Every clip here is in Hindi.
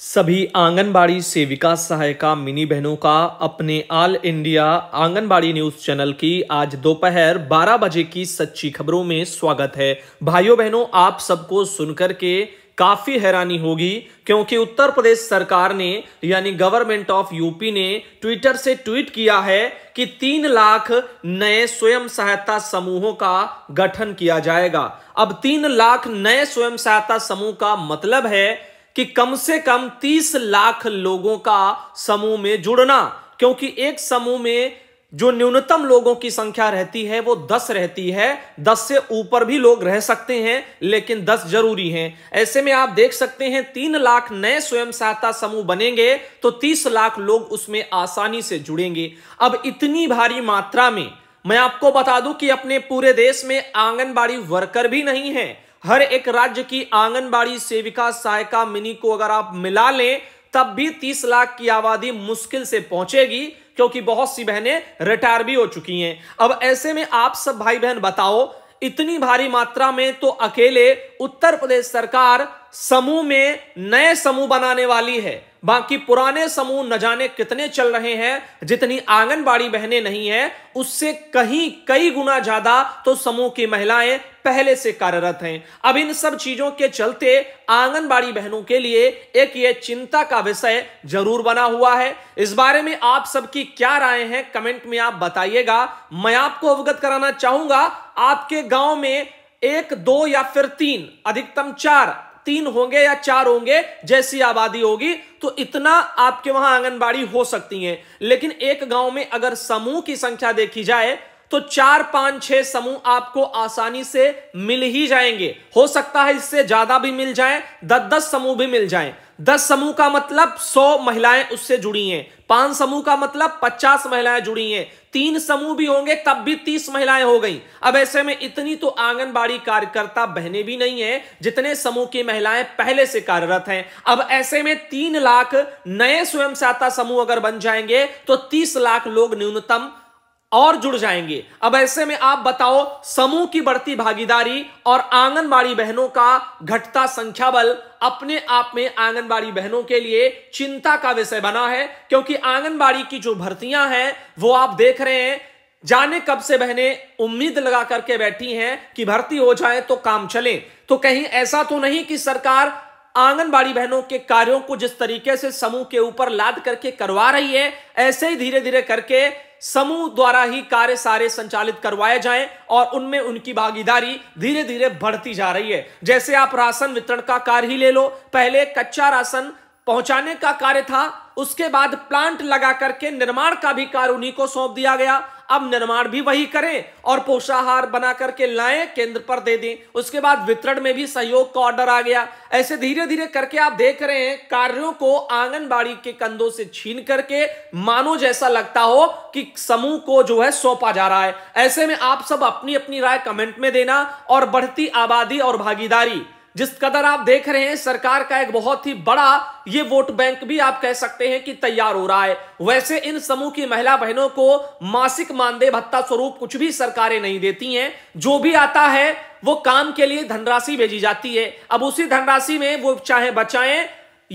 सभी आंगनबाड़ी सेविका सहायिका मिनी बहनों का अपने all India anganwadi news channel की आज दोपहर 12 बजे की सच्ची खबरों में स्वागत है भाइयों बहनों आप सबको सुनकर के काफी हैरानी होगी क्योंकि उत्तर प्रदेश सरकार ने यानी गवर्नमेंट ऑफ यूपी ने ट्विटर से ट्वीट किया है कि तीन लाख नए स्वयं सहायता समूहों का गठन किया जाएगा अब तीन लाख नए स्वयं सहायता समूह का मतलब है कि कम से कम 30 लाख लोगों का समूह में जुड़ना क्योंकि एक समूह में जो न्यूनतम लोगों की संख्या रहती है वो दस रहती है दस से ऊपर भी लोग रह सकते हैं लेकिन दस जरूरी हैं ऐसे में आप देख सकते हैं तीन लाख नए स्वयं सहायता समूह बनेंगे तो तीस लाख लोग उसमें आसानी से जुड़ेंगे अब इतनी भारी मात्रा में मैं आपको बता दूं कि अपने पूरे देश में आंगनबाड़ी वर्कर भी नहीं है हर एक राज्य की आंगनबाड़ी सेविका सहायिका मिनी को अगर आप मिला लें तब भी तीस लाख की आबादी मुश्किल से पहुंचेगी क्योंकि बहुत सी बहनें रिटायर भी हो चुकी हैं अब ऐसे में आप सब भाई बहन बताओ इतनी भारी मात्रा में तो अकेले उत्तर प्रदेश सरकार समूह में नए समूह बनाने वाली है बाकी पुराने समूह न जाने कितने चल रहे हैं जितनी आंगनबाड़ी बहने नहीं है उससे कहीं कई गुना ज्यादा तो समूह की महिलाएं पहले से कार्यरत हैं अब इन सब चीजों के चलते आंगनबाड़ी बहनों के लिए एक ये चिंता का विषय जरूर बना हुआ है इस बारे में आप सबकी क्या राय है कमेंट में आप बताइएगा मैं आपको अवगत कराना चाहूंगा आपके गांव में एक दो या फिर तीन अधिकतम चार तीन होंगे या चार होंगे जैसी आबादी होगी तो इतना आपके वहां आंगनबाड़ी हो सकती है लेकिन एक गांव में अगर समूह की संख्या देखी जाए तो चार पांच छह समूह आपको आसानी से मिल ही जाएंगे हो सकता है इससे ज्यादा भी मिल जाए दस दस समूह भी मिल जाए दस समूह का मतलब सौ महिलाएं उससे जुड़ी हैं पांच समूह का मतलब पचास महिलाएं जुड़ी हैं तीन समूह भी होंगे तब भी तीस महिलाएं हो गई अब ऐसे में इतनी तो आंगनबाड़ी कार्यकर्ता बहने भी नहीं है जितने समूह की महिलाएं पहले से कार्यरत हैं अब ऐसे में तीन लाख नए स्वयं सहायता समूह अगर बन जाएंगे तो तीस लाख लोग न्यूनतम और जुड़ जाएंगे अब ऐसे में आप बताओ समूह की बढ़ती भागीदारी और आंगनबाड़ी बहनों का घटता संख्या बल अपने आप में आंगनबाड़ी बहनों के लिए चिंता का विषय बना है क्योंकि आंगनबाड़ी की जो भर्तियां हैं वो आप देख रहे हैं जाने कब से बहने उम्मीद लगा करके बैठी हैं कि भर्ती हो जाए तो काम चले तो कहीं ऐसा तो नहीं कि सरकार आंगनबाड़ी बहनों के कार्यों को जिस तरीके से समूह के ऊपर लाद करके करवा रही है ऐसे ही धीरे धीरे करके समूह द्वारा ही कार्य सारे संचालित करवाए जाएं और उनमें उनकी भागीदारी धीरे धीरे बढ़ती जा रही है जैसे आप राशन वितरण का कार्य ही ले लो पहले कच्चा राशन पहुंचाने का कार्य था उसके बाद प्लांट लगा करके निर्माण का भी कार्य उन्हीं को सौंप दिया गया अब निर्माण भी वही करें और पोषाहार बना करके लाएं केंद्र पर दे दें उसके बाद वितरण में भी सहयोग का ऑर्डर आ गया ऐसे धीरे धीरे करके आप देख रहे हैं कार्यों को आंगनबाड़ी के कंधों से छीन करके मानो जैसा लगता हो कि समूह को जो है सौंपा जा रहा है ऐसे में आप सब अपनी अपनी राय कमेंट में देना और बढ़ती आबादी और भागीदारी जिस कदर आप देख रहे हैं सरकार का एक बहुत ही बड़ा ये वोट बैंक भी आप कह सकते हैं कि तैयार हो रहा है वैसे इन समूह की महिला बहनों को मासिक मानदेय भत्ता स्वरूप कुछ भी सरकारें नहीं देती हैं जो भी आता है वो काम के लिए धनराशि भेजी जाती है अब उसी धनराशि में वो चाहे बचाएं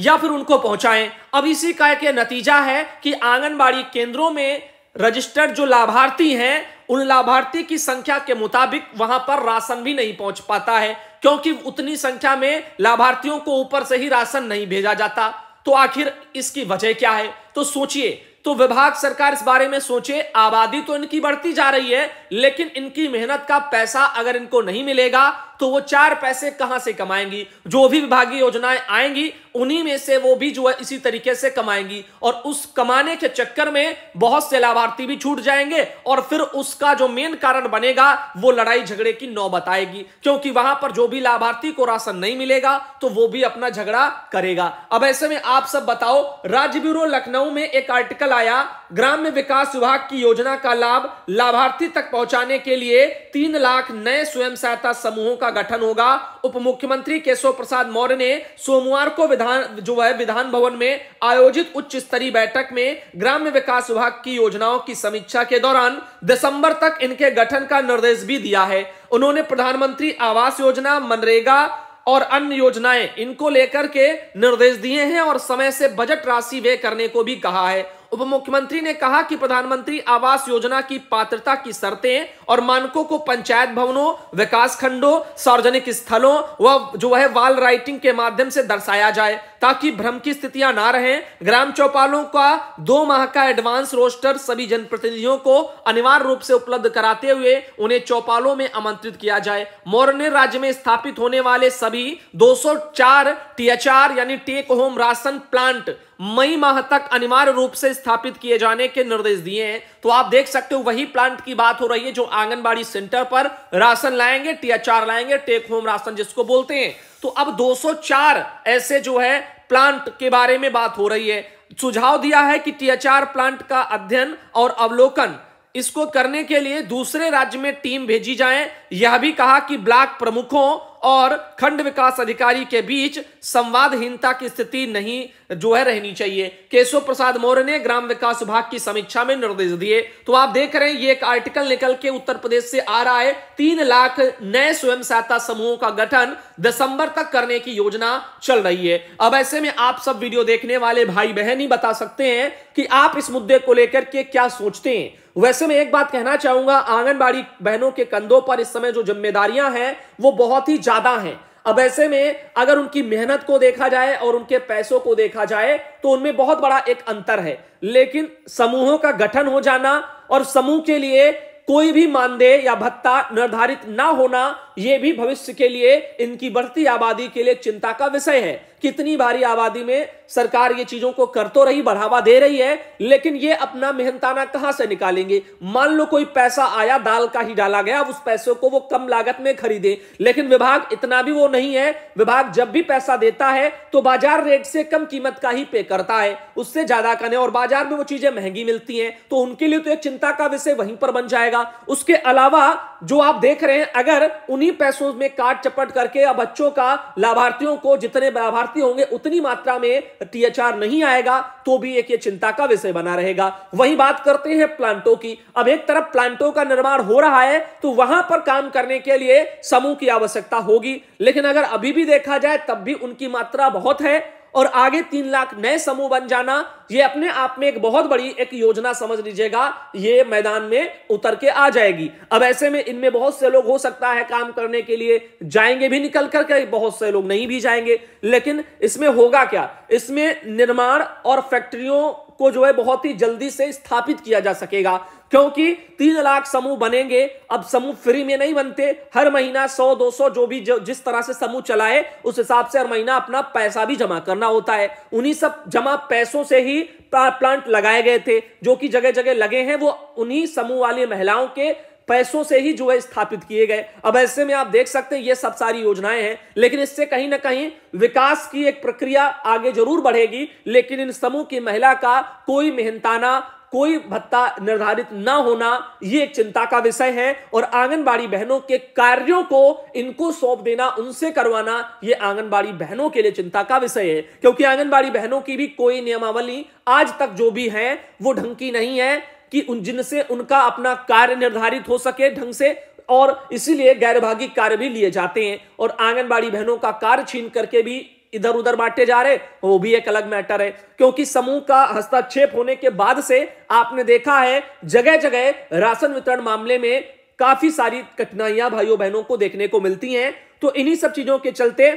या फिर उनको पहुंचाएं अब इसी का एक नतीजा है कि आंगनबाड़ी केंद्रों में रजिस्टर्ड जो लाभार्थी हैं उन लाभार्थी की संख्या के मुताबिक वहां पर राशन भी नहीं पहुंच पाता है क्योंकि उतनी संख्या में लाभार्थियों को ऊपर से ही राशन नहीं भेजा जाता तो आखिर इसकी वजह क्या है तो सोचिए तो विभाग सरकार इस बारे में सोचे आबादी तो इनकी बढ़ती जा रही है लेकिन इनकी मेहनत का पैसा अगर इनको नहीं मिलेगा तो वो चार पैसे कहां से कमाएंगी जो भी विभागीय योजनाएं आएंगी उन्हीं में से वो भी जो है इसी तरीके से कमाएंगी और उस कमाने के चक्कर में बहुत से लाभार्थी भी छूट जाएंगे और फिर उसका जो मेन कारण बनेगा वो लड़ाई झगड़े की नौबत आएगी क्योंकि वहां पर जो भी लाभार्थी को राशन नहीं मिलेगा तो वो भी अपना झगड़ा करेगा अब ऐसे में आप सब बताओ राज्य ब्यूरो लखनऊ में एक आर्टिकल आया ग्राम्य विकास विभाग की योजना का लाभ लाभार्थी तक पहुंचाने के लिए तीन लाख नए स्वयं सहायता समूहों का गठन होगा उप मुख्यमंत्री केशव प्रसाद मौर्य ने सोमवार को विधान जो है विधान भवन में आयोजित उच्च स्तरीय बैठक में ग्राम्य विकास विभाग की योजनाओं की समीक्षा के दौरान दिसंबर तक इनके गठन का निर्देश भी दिया है उन्होंने प्रधानमंत्री आवास योजना मनरेगा और अन्य योजनाएं इनको लेकर के निर्देश दिए हैं और समय से बजट राशि व्यय करने को भी कहा है उप मुख्यमंत्री ने कहा कि प्रधानमंत्री आवास योजना की पात्रता की शर्तें और मानकों को पंचायत भवनों विकास खंडों सार्वजनिक स्थलों व जो है वाल राइटिंग के माध्यम से दर्शाया जाए ताकि भ्रम की स्थितियां ना रहें ग्राम चौपालों का दो माह का एडवांस रोस्टर सभी जनप्रतिनिधियों को अनिवार्य रूप से उपलब्ध कराते हुए उन्हें चौपालों में आमंत्रित किया जाए मौर्य ने राज्य में स्थापित होने वाले सभी 204 टीएचआर यानी टेक होम राशन प्लांट मई माह तक अनिवार्य रूप से स्थापित किए जाने के निर्देश दिए हैं तो आप देख सकते हो वही प्लांट की बात हो रही है जो आंगनबाड़ी सेंटर पर राशन लाएंगे टीएचआर लाएंगे टेक होम राशन जिसको बोलते हैं तो अब 204 ऐसे जो है प्लांट के बारे में बात हो रही है सुझाव दिया है कि टीएचआर प्लांट का अध्ययन और अवलोकन इसको करने के लिए दूसरे राज्य में टीम भेजी जाए यह भी कहा कि ब्लॉक प्रमुखों और खंड विकास अधिकारी के बीच संवादहीनता की स्थिति नहीं जो है रहनी चाहिए केशव प्रसाद मौर्य ने ग्राम विकास विभाग की समीक्षा में निर्देश दिए तो आप देख रहे हैं ये एक आर्टिकल निकल के उत्तर प्रदेश से आ रहा है तीन लाख नए स्वयं सहायता समूहों का गठन दिसंबर तक करने की योजना चल रही है अब ऐसे में आप सब वीडियो देखने वाले भाई बहन ही बता सकते हैं कि आप इस मुद्दे को लेकर के क्या सोचते हैं वैसे मैं एक बात कहना चाहूंगा आंगनबाड़ी बहनों के कंधों पर इस समय जो जिम्मेदारियां हैं वो बहुत ही ज्यादा हैं अब ऐसे में अगर उनकी मेहनत को देखा जाए और उनके पैसों को देखा जाए तो उनमें बहुत बड़ा एक अंतर है लेकिन समूहों का गठन हो जाना और समूह के लिए कोई भी मानदेय या भत्ता निर्धारित ना होना ये भी भविष्य के लिए इनकी बढ़ती आबादी के लिए चिंता का विषय है कितनी भारी आबादी में सरकार ये चीजों को कर तो रही बढ़ावा दे रही है लेकिन ये अपना मेहनताना कहां से निकालेंगे मान लो कोई पैसा आया दाल का ही डाला गया उस पैसे को वो कम लागत में खरीदे लेकिन विभाग इतना भी वो नहीं है विभाग जब भी पैसा देता है तो बाजार रेट से कम कीमत का ही पे करता है उससे ज्यादा करने और बाजार में वो चीजें महंगी मिलती हैं तो उनके लिए तो एक चिंता का विषय वहीं पर बन जाएगा उसके अलावा जो आप देख रहे हैं अगर उन्हीं पैसों में काट चपट करके अब बच्चों का लाभार्थियों को जितने लाभार्थी होंगे उतनी मात्रा में टीएचआर नहीं आएगा तो भी एक ये चिंता का विषय बना रहेगा वही बात करते हैं प्लांटों की अब एक तरफ प्लांटों का निर्माण हो रहा है तो वहां पर काम करने के लिए समूह की आवश्यकता होगी लेकिन अगर अभी भी देखा जाए तब भी उनकी मात्रा बहुत है और आगे तीन लाख नए समूह बन जाना ये अपने आप में एक बहुत बड़ी एक योजना समझ लीजिएगा ये मैदान में उतर के आ जाएगी अब ऐसे में इनमें बहुत से लोग हो सकता है काम करने के लिए जाएंगे भी निकल करके बहुत से लोग नहीं भी जाएंगे लेकिन इसमें होगा क्या इसमें निर्माण और फैक्ट्रियों को जो है बहुत ही जल्दी से स्थापित किया जा सकेगा क्योंकि तीन लाख समूह बनेंगे अब समूह फ्री में नहीं बनते हर महीना सौ दो सौ जो भी जो, जिस तरह से समूह चलाए उस हिसाब से हर महीना अपना पैसा भी जमा करना होता है उन्हीं सब जमा पैसों से ही प्लांट लगाए गए थे जो कि जगह जगह लगे हैं वो उन्हीं समूह वाली महिलाओं के पैसों से ही जो है स्थापित किए गए अब ऐसे में आप देख सकते हैं ये सब सारी योजनाएं हैं लेकिन इससे कहीं ना कहीं विकास की एक प्रक्रिया आगे जरूर बढ़ेगी लेकिन इन समूह की महिला का कोई मेहनताना कोई भत्ता निर्धारित ना होना यह एक चिंता का विषय है और आंगनबाड़ी बहनों के कार्यों को इनको सौंप देना उनसे करवाना यह आंगनबाड़ी बहनों के लिए चिंता का विषय है क्योंकि आंगनबाड़ी बहनों की भी कोई नियमावली आज तक जो भी है वो ढंग की नहीं है कि उन जिनसे उनका अपना कार्य निर्धारित हो सके ढंग से और इसीलिए गैरभागी कार्य भी लिए जाते हैं और आंगनबाड़ी बहनों का कार्य छीन करके भी इधर उधर बांटे जा रहे वो भी एक अलग मैटर है क्योंकि समूह का हस्ताक्षेप होने के बाद से आपने देखा है जगह जगह राशन वितरण मामले में काफी सारी कठिनाइयां भाइयों बहनों को देखने को मिलती हैं तो इन्हीं सब चीजों के चलते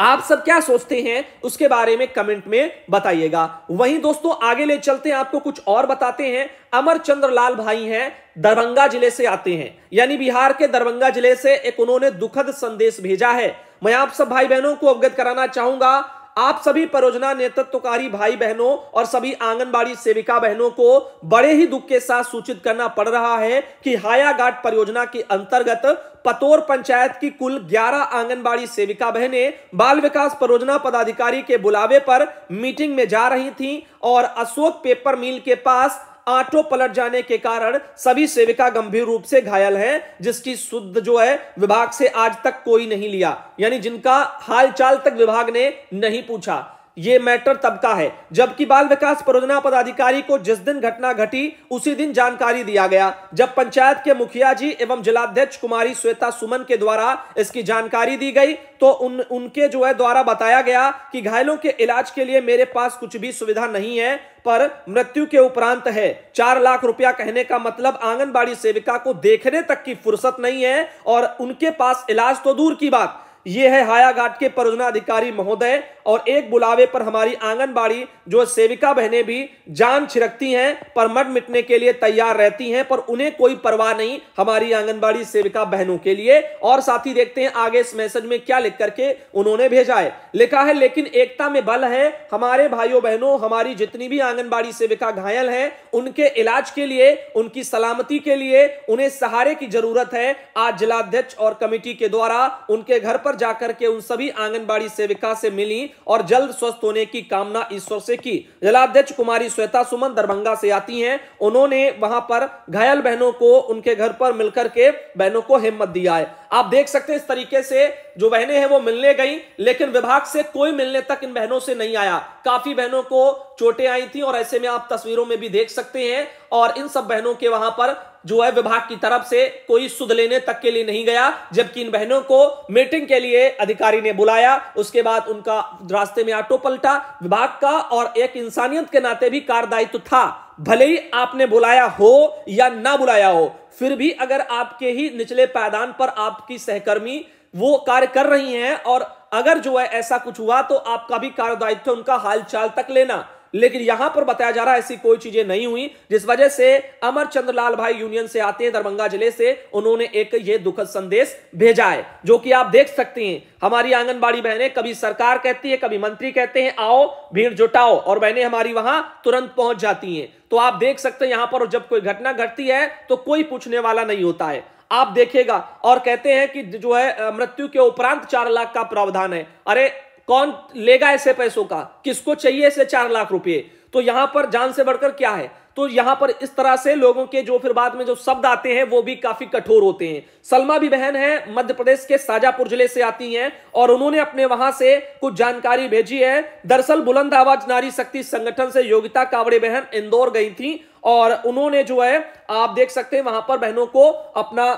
आप सब क्या सोचते हैं उसके बारे में कमेंट में बताइएगा वहीं दोस्तों आगे ले चलते हैं आपको कुछ और बताते हैं अमर चंद्र लाल भाई हैं दरभंगा जिले से आते हैं यानी बिहार के दरभंगा जिले से एक उन्होंने दुखद संदेश भेजा है मैं आप सब भाई बहनों को अवगत कराना चाहूंगा आप सभी परियोजना नेतृत्वकारी भाई बहनों और सभी आंगनबाड़ी सेविका बहनों को बड़े ही दुख के साथ सूचित करना पड़ रहा है कि हायाघाट परियोजना के अंतर्गत पतोर पंचायत की कुल 11 आंगनबाड़ी सेविका बहनें बाल विकास परियोजना पदाधिकारी के बुलावे पर मीटिंग में जा रही थीं और अशोक पेपर मिल के पास ऑटो पलट जाने के कारण सभी सेविका गंभीर रूप से घायल हैं जिसकी शुद्ध जो है विभाग से आज तक कोई नहीं लिया यानी जिनका हालचाल तक विभाग ने नहीं पूछा ये मैटर तब का है जबकि बाल विकास परियोजना पदाधिकारी को जिस दिन घटना घटी उसी दिन जानकारी दिया गया जब पंचायत के मुखिया जी एवं जिलाध्यक्ष कुमारी श्वेता सुमन के द्वारा इसकी जानकारी दी गई तो उन उनके जो है द्वारा बताया गया कि घायलों के इलाज के लिए मेरे पास कुछ भी सुविधा नहीं है पर मृत्यु के उपरांत है चार लाख रुपया कहने का मतलब आंगनबाड़ी सेविका को देखने तक की फुर्सत नहीं है और उनके पास इलाज तो दूर की बात यह है हायाघाट के परियोजना अधिकारी महोदय और एक बुलावे पर हमारी आंगनबाड़ी जो सेविका बहनें भी जान छिड़कती हैं पर मर मिटने के लिए तैयार रहती हैं पर उन्हें कोई परवाह नहीं हमारी आंगनबाड़ी सेविका बहनों के लिए और साथ ही देखते हैं आगे इस मैसेज में क्या लिख करके उन्होंने भेजा है लिखा है लेकिन एकता में बल है हमारे भाइयों बहनों हमारी जितनी भी आंगनबाड़ी सेविका घायल है उनके इलाज के लिए उनकी सलामती के लिए उन्हें सहारे की जरूरत है आज जिलाध्यक्ष और कमेटी के द्वारा उनके घर पर जाकर के उन सभी आंगनबाड़ी सेविका से मिली और जल्द स्वस्थ होने की कामना ईश्वर से की जिलाध्यक्ष कुमारी श्वेता सुमन दरभंगा से आती हैं उन्होंने वहां पर घायल बहनों को उनके घर पर मिलकर के बहनों को हिम्मत दिया है आप देख सकते हैं इस तरीके से जो बहनें हैं वो मिलने गई लेकिन विभाग से कोई मिलने तक इन बहनों से नहीं आया काफी बहनों को चोटें आई थी और ऐसे में आप तस्वीरों में भी देख सकते हैं और इन सब बहनों के वहां पर जो है विभाग की तरफ से कोई सुध लेने तक के लिए नहीं गया जबकि इन बहनों को मीटिंग के लिए अधिकारी ने बुलाया उसके बाद उनका रास्ते में ऑटो पलटा विभाग का और एक इंसानियत के नाते भी कारदायित्व दायित्व था भले ही आपने बुलाया हो या ना बुलाया हो फिर भी अगर आपके ही निचले पैदान पर आपकी सहकर्मी वो कार्य कर रही हैं और अगर जो है ऐसा कुछ हुआ तो आपका भी कार्य दायित्व उनका हालचाल तक लेना लेकिन यहां पर बताया जा रहा है ऐसी कोई चीजें नहीं हुई जिस वजह से अमर चंद्र लाल भाई यूनियन से आते हैं दरभंगा जिले से उन्होंने एक ये दुखद संदेश भेजा है जो कि आप देख सकते हैं हमारी आंगनबाड़ी बहनें कभी सरकार कहती है कभी मंत्री कहते हैं आओ भीड़ जुटाओ और बहनें हमारी वहां तुरंत पहुंच जाती हैं तो आप देख सकते हैं यहां पर जब कोई घटना घटती है तो कोई पूछने वाला नहीं होता है आप देखेगा और कहते हैं कि जो है मृत्यु के उपरांत चार लाख का प्रावधान है अरे कौन लेगा ऐसे पैसों का किसको चाहिए ऐसे चार लाख रुपए तो यहां पर जान से बढ़कर क्या है तो यहां पर इस तरह से लोगों के जो फिर बाद में जो शब्द आते हैं वो भी काफी कठोर होते हैं सलमा भी बहन है मध्य प्रदेश के साजापुर जिले से आती हैं और उन्होंने अपने वहां से कुछ जानकारी भेजी है दरअसल बुलंद आवाज नारी शक्ति संगठन से योगिता कावड़े बहन इंदौर गई थी और उन्होंने जो है आप देख सकते हैं वहां पर बहनों को अपना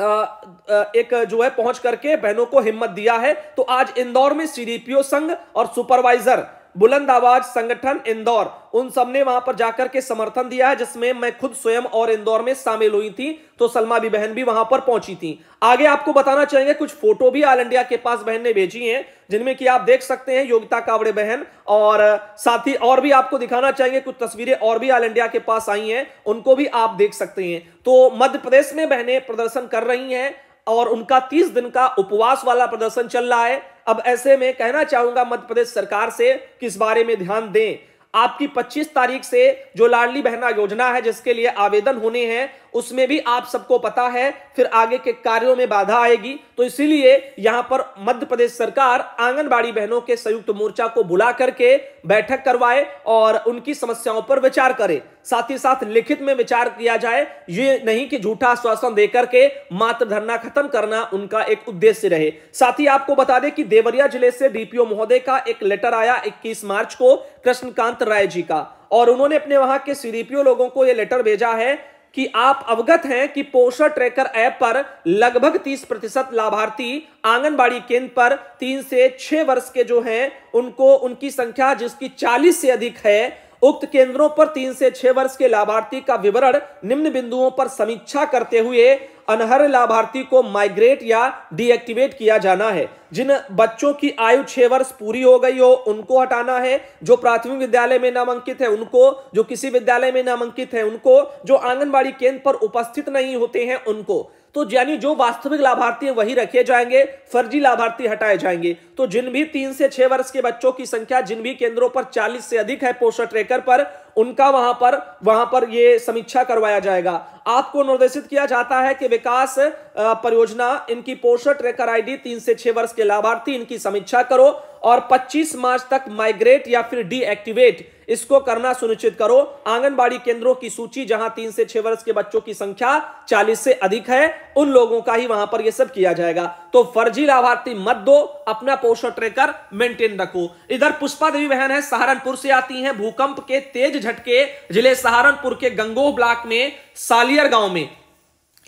एक जो है पहुंच करके बहनों को हिम्मत दिया है तो आज इंदौर में सीडीपीओ संघ और सुपरवाइजर बुलंद आवाज संगठन इंदौर उन सब ने वहां पर जाकर के समर्थन दिया है जिसमें मैं खुद स्वयं और इंदौर में शामिल हुई थी तो सलमा भी बहन भी वहां पर पहुंची थी आगे आपको बताना चाहेंगे कुछ फोटो भी ऑल इंडिया के पास बहन ने भेजी हैं जिनमें कि आप देख सकते हैं योगिता कावड़े बहन और साथ ही और भी आपको दिखाना चाहेंगे कुछ तस्वीरें और भी ऑल इंडिया के पास आई हैं उनको भी आप देख सकते हैं तो मध्य प्रदेश में बहनें प्रदर्शन कर रही हैं और उनका तीस दिन का उपवास वाला प्रदर्शन चल रहा है अब ऐसे में कहना चाहूंगा मध्य प्रदेश सरकार से कि इस बारे में ध्यान दें आपकी 25 तारीख से जो लाडली बहना योजना है जिसके लिए आवेदन होने हैं उसमें भी आप सबको पता है फिर आगे के कार्यों में बाधा आएगी तो इसीलिए यहां पर मध्य प्रदेश सरकार आंगनबाड़ी बहनों के संयुक्त मोर्चा को बुला करके बैठक करवाए और उनकी समस्याओं पर विचार करे साथ ही साथ लिखित में विचार किया जाए ये नहीं कि झूठा आश्वासन देकर के मात्र धरना खत्म करना उनका एक उद्देश्य रहे साथ ही आपको बता दें कि देवरिया जिले से डीपीओ महोदय का एक लेटर आया 21 मार्च को कृष्णकांत राय जी का और उन्होंने अपने वहां के सीडीपीओ लोगों को यह लेटर भेजा है कि आप अवगत हैं कि पोषण ट्रैकर ऐप पर लगभग 30 प्रतिशत लाभार्थी आंगनबाड़ी केंद्र पर तीन से छह वर्ष के जो हैं उनको उनकी संख्या जिसकी 40 से अधिक है उक्त केंद्रों पर तीन से छह वर्ष के लाभार्थी का विवरण निम्न बिंदुओं पर समीक्षा करते हुए अनहर लाभार्थी को माइग्रेट या डीएक्टिवेट किया जाना है जिन बच्चों की आयु छह वर्ष पूरी हो गई हो उनको हटाना है जो प्राथमिक विद्यालय में नामांकित है उनको जो किसी विद्यालय में नामांकित है उनको जो आंगनबाड़ी केंद्र पर उपस्थित नहीं होते हैं उनको तो यानी जो वास्तविक लाभार्थी है वही रखे जाएंगे फर्जी लाभार्थी हटाए जाएंगे तो जिन भी तीन से छह वर्ष के बच्चों की संख्या जिन भी केंद्रों पर चालीस से अधिक है पोषण ट्रेकर पर उनका वहां पर वहां पर यह समीक्षा करवाया जाएगा आपको निर्देशित किया जाता है कि विकास परियोजना इनकी पोषण ट्रेकर आईडी तीन से छह वर्ष के लाभार्थी इनकी समीक्षा करो और 25 मार्च तक माइग्रेट या फिर डीएक्टिवेट इसको करना सुनिश्चित करो आंगनबाड़ी केंद्रों की सूची जहां तीन से छह वर्ष के बच्चों की संख्या चालीस से अधिक है उन लोगों का ही वहां पर यह सब किया जाएगा तो फर्जी लाभार्थी मत दो अपना पोषण ट्रेकर मेंटेन रखो इधर पुष्पा देवी बहन है सहारनपुर से आती हैं भूकंप के तेज झटके जिले सहारनपुर के गंगोह ब्लॉक में सालियर गांव में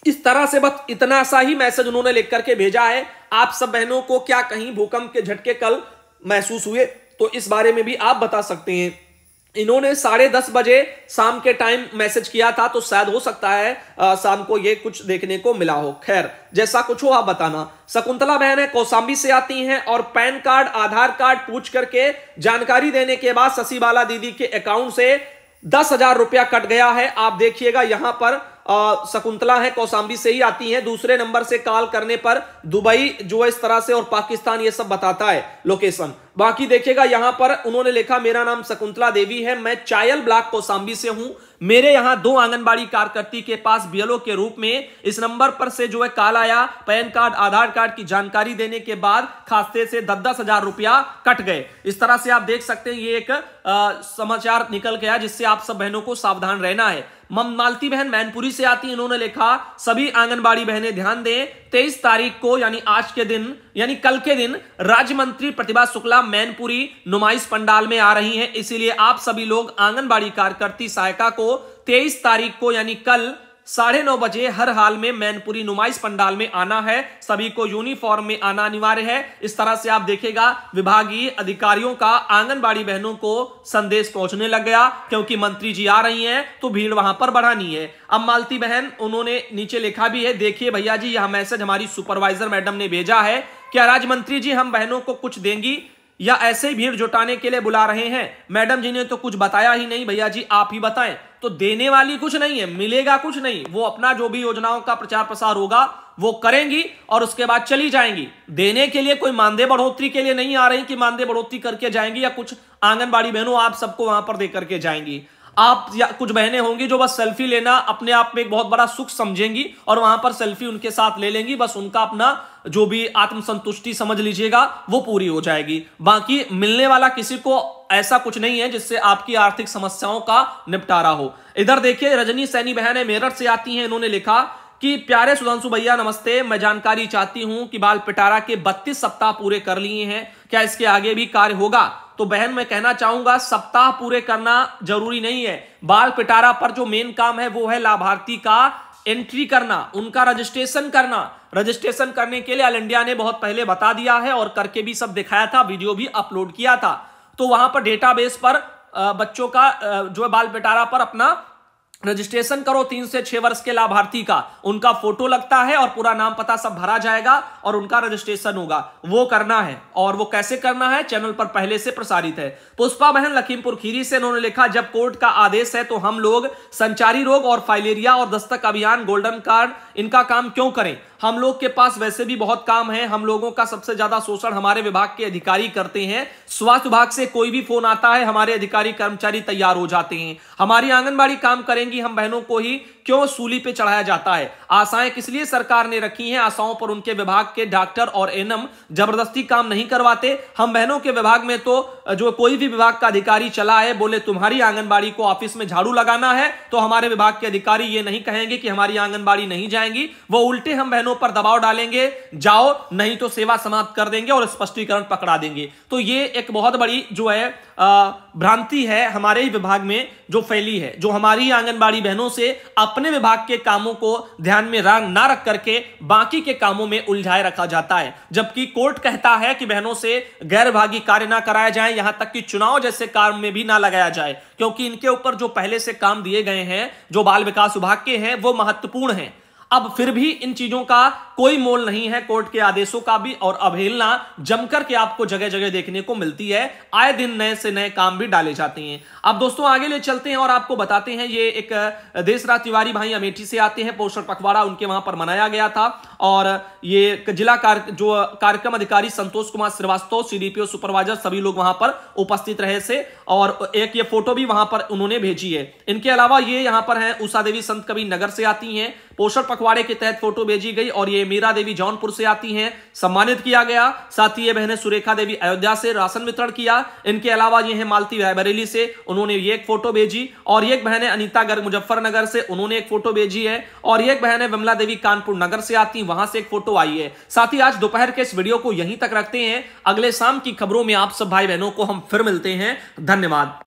इस तरह से बस इतना सा ही मैसेज उन्होंने लिख करके भेजा है आप सब बहनों को क्या कहीं भूकंप के झटके कल महसूस हुए तो इस बारे में भी आप बता सकते हैं इन्होंने साढ़े दस बजे शाम के टाइम मैसेज किया था तो शायद हो सकता है शाम को ये कुछ देखने को मिला हो खैर जैसा कुछ हो आप बताना शकुंतला बहन है कौसाम्बी से आती हैं और पैन कार्ड आधार कार्ड पूछ करके जानकारी देने के बाद शशिबाला दीदी के अकाउंट से दस हजार रुपया कट गया है आप देखिएगा यहां पर शकुंतला है कौसाम्बी से ही आती हैं दूसरे नंबर से कॉल करने पर दुबई जो इस तरह से और पाकिस्तान ये सब बताता है लोकेशन बाकी देखिएगा यहां पर उन्होंने लिखा मेरा नाम शकुंतला देवी है मैं चायल ब्लॉक कोसाम्बी से हूं मेरे यहां दो आंगनबाड़ी कार्यकर्ती के पास बीएलओ के रूप में इस नंबर पर से जो है काल आया पैन कार्ड आधार कार्ड की जानकारी देने के बाद खास्ते से दस दस हजार रुपया कट गए इस तरह से आप देख सकते हैं ये एक आ, समाचार निकल गया जिससे आप सब बहनों को सावधान रहना है मालती बहन मैनपुरी से आती इन्होंने लिखा सभी आंगनबाड़ी बहनें ध्यान दें तेईस तारीख को यानी आज के दिन यानी कल के दिन राज्य मंत्री प्रतिभा शुक्ला मैनपुरी नुमाइश पंडाल में आ रही हैं इसीलिए आप सभी लोग आंगनबाड़ी कार्यकर्ती सहायिका को तेईस तारीख को यानी कल साढ़े नौ बजे हर हाल में मैनपुरी नुमाइश पंडाल में आना है सभी को यूनिफॉर्म में आना अनिवार्य है इस तरह से आप देखेगा विभागीय अधिकारियों का आंगनबाड़ी बहनों को संदेश पहुंचने लग गया क्योंकि मंत्री जी आ रही हैं तो भीड़ वहां पर बढ़ानी है अब मालती बहन उन्होंने नीचे लिखा भी है देखिए भैया जी यह मैसेज हमारी सुपरवाइजर मैडम ने भेजा है क्या राज्य मंत्री जी हम बहनों को कुछ देंगी या ऐसे ही भीड़ जुटाने के लिए बुला रहे हैं मैडम जी ने तो कुछ बताया ही नहीं भैया जी आप ही बताएं तो देने वाली कुछ नहीं है मिलेगा कुछ नहीं वो अपना जो भी योजनाओं का प्रचार प्रसार होगा वो करेंगी और उसके बाद चली जाएंगी देने के लिए कोई मानदेय बढ़ोतरी के लिए नहीं आ रही कि मानदेय बढ़ोतरी करके जाएंगी या कुछ आंगनबाड़ी बहनों आप सबको वहां पर दे करके जाएंगी आप या कुछ बहनें होंगी जो बस सेल्फी लेना अपने आप में एक बहुत बड़ा सुख समझेंगी और वहां पर सेल्फी उनके साथ ले लेंगी बस उनका अपना जो भी आत्मसंतुष्टि समझ लीजिएगा वो पूरी हो जाएगी बाकी मिलने वाला किसी को ऐसा कुछ नहीं है जिससे आपकी आर्थिक समस्याओं का निपटारा हो इधर देखिए रजनी सैनी बहन है मेरठ से आती हैं इन्होंने लिखा कि प्यारे सुधांशु भैया नमस्ते मैं जानकारी चाहती हूं कि बाल पिटारा के 32 सप्ताह पूरे कर लिए हैं क्या इसके आगे भी कार्य होगा तो बहन मैं कहना चाहूंगा सप्ताह पूरे करना जरूरी नहीं है बाल पिटारा पर जो मेन काम है वो है लाभार्थी का एंट्री करना उनका रजिस्ट्रेशन करना रजिस्ट्रेशन करने के लिए ऑल इंडिया ने बहुत पहले बता दिया है और करके भी सब दिखाया था वीडियो भी अपलोड किया था तो वहां पर डेटाबेस पर बच्चों का जो है बाल पिटारा पर अपना रजिस्ट्रेशन करो तीन से छह वर्ष के लाभार्थी का उनका फोटो लगता है और पूरा नाम पता सब भरा जाएगा और उनका रजिस्ट्रेशन होगा वो करना है और वो कैसे करना है चैनल पर पहले से प्रसारित है पुष्पा बहन लखीमपुर खीरी से उन्होंने लिखा जब कोर्ट का आदेश है तो हम लोग संचारी रोग और फाइलेरिया और दस्तक अभियान गोल्डन कार्ड इनका काम क्यों करें हम लोग के पास वैसे भी बहुत काम है हम लोगों का सबसे ज्यादा शोषण हमारे विभाग के अधिकारी करते हैं स्वास्थ्य विभाग से कोई भी फोन आता है हमारे अधिकारी कर्मचारी तैयार हो जाते हैं हमारी आंगनबाड़ी काम करेंगी हम बहनों को ही क्यों सूली पे चढ़ाया जाता है आशाएं किस लिए सरकार ने रखी हैं आशाओं पर उनके विभाग के डॉक्टर और एनम जबरदस्ती काम नहीं करवाते हम बहनों के विभाग में तो जो कोई भी विभाग का अधिकारी चला है बोले तुम्हारी आंगनबाड़ी को ऑफिस में झाड़ू लगाना है तो हमारे विभाग के अधिकारी ये नहीं कहेंगे कि हमारी आंगनबाड़ी नहीं जाएंगी वो उल्टे हम बहनों संगठनों पर दबाव डालेंगे जाओ नहीं तो सेवा समाप्त कर देंगे और स्पष्टीकरण पकड़ा देंगे तो ये एक बहुत बड़ी जो है भ्रांति है हमारे ही विभाग में जो फैली है जो हमारी आंगनबाड़ी बहनों से अपने विभाग के कामों को ध्यान में रख ना रख करके बाकी के कामों में उलझाए रखा जाता है जबकि कोर्ट कहता है कि बहनों से गैर भागी कार्य ना कराया जाए यहां तक कि चुनाव जैसे काम में भी ना लगाया जाए क्योंकि इनके ऊपर जो पहले से काम दिए गए हैं जो बाल विकास विभाग के हैं वो महत्वपूर्ण हैं अब फिर भी इन चीजों का कोई मोल नहीं है कोर्ट के आदेशों का भी और अवहेलना जमकर के आपको जगह जगह देखने को मिलती है आए दिन नए से नए काम भी डाले जाते हैं अब दोस्तों आगे ले चलते हैं और आपको बताते हैं ये एक देशराज तिवारी भाई अमेठी से आते हैं पोषण पखवाड़ा उनके वहां पर मनाया गया था और ये जिला कार, जो कार्यक्रम अधिकारी संतोष कुमार श्रीवास्तव सीडीपीओ सुपरवाइजर सभी लोग वहां पर उपस्थित रहे से और एक ये फोटो भी वहां पर उन्होंने भेजी है इनके अलावा ये यहां पर है उषा देवी संत कवि नगर से आती हैं पोषण पखवाड़े के तहत फोटो भेजी गई और ये मीरा देवी जौनपुर से आती हैं सम्मानित किया गया साथ ही ये बहने सुरेखा देवी अयोध्या से राशन वितरण किया इनके अलावा ये हैं मालती बरेली से उन्होंने ये एक फोटो भेजी और ये एक बहन है अनिता गर्ग मुजफ्फरनगर से उन्होंने एक फोटो भेजी है और ये एक बहन है विमला देवी कानपुर नगर से आती वहां से एक फोटो आई है साथ ही आज दोपहर के इस वीडियो को यहीं तक रखते हैं अगले शाम की खबरों में आप सब भाई बहनों को हम फिर मिलते हैं धन्यवाद